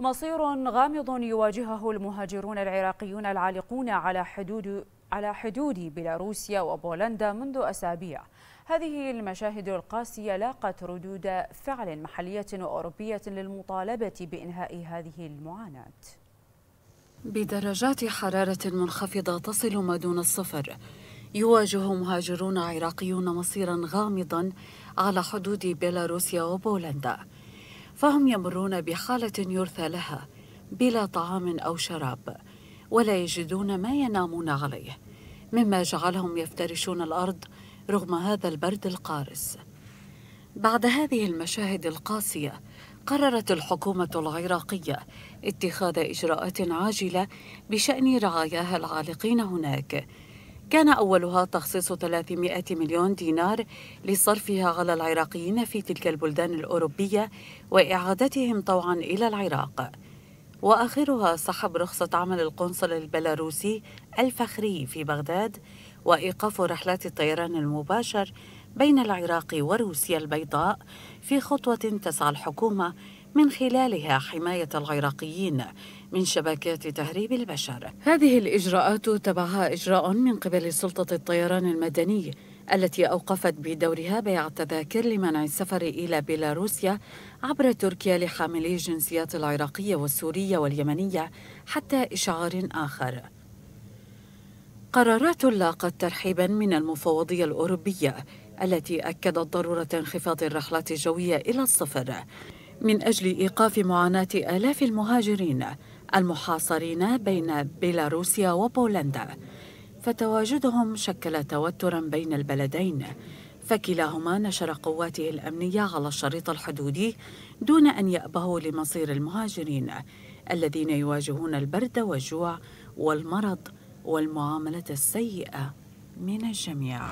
مصير غامض يواجهه المهاجرون العراقيون العالقون على حدود على حدود بيلاروسيا وبولندا منذ أسابيع هذه المشاهد القاسية لاقت ردود فعل محلية وأوروبية للمطالبة بإنهاء هذه المعاناة بدرجات حرارة منخفضة تصل ما دون الصفر يواجه مهاجرون عراقيون مصيرا غامضا على حدود بيلاروسيا وبولندا فهم يمرون بحالة يرثى لها بلا طعام أو شراب ولا يجدون ما ينامون عليه مما جعلهم يفترشون الأرض رغم هذا البرد القارس بعد هذه المشاهد القاسية قررت الحكومة العراقية اتخاذ إجراءات عاجلة بشأن رعاياها العالقين هناك كان أولها تخصيص 300 مليون دينار لصرفها على العراقيين في تلك البلدان الأوروبية وإعادتهم طوعا إلى العراق وآخرها سحب رخصة عمل القنصل البيلاروسي الفخري في بغداد وإيقاف رحلات الطيران المباشر بين العراق وروسيا البيضاء في خطوة تسعى الحكومة من خلالها حماية العراقيين من شبكات تهريب البشر هذه الإجراءات تبعها إجراء من قبل سلطة الطيران المدني التي أوقفت بدورها بيع التذاكر لمنع السفر إلى بيلاروسيا عبر تركيا لحاملي الجنسيات العراقية والسورية واليمنية حتى إشعار آخر قرارات لاقت ترحيبا من المفوضية الأوروبية التي أكدت ضرورة انخفاض الرحلات الجوية إلى الصفر من أجل إيقاف معاناة آلاف المهاجرين المحاصرين بين بيلاروسيا وبولندا فتواجدهم شكل توترا بين البلدين فكلاهما نشر قواته الأمنية على الشريط الحدودي دون أن يأبهوا لمصير المهاجرين الذين يواجهون البرد والجوع والمرض والمعاملة السيئة من الجميع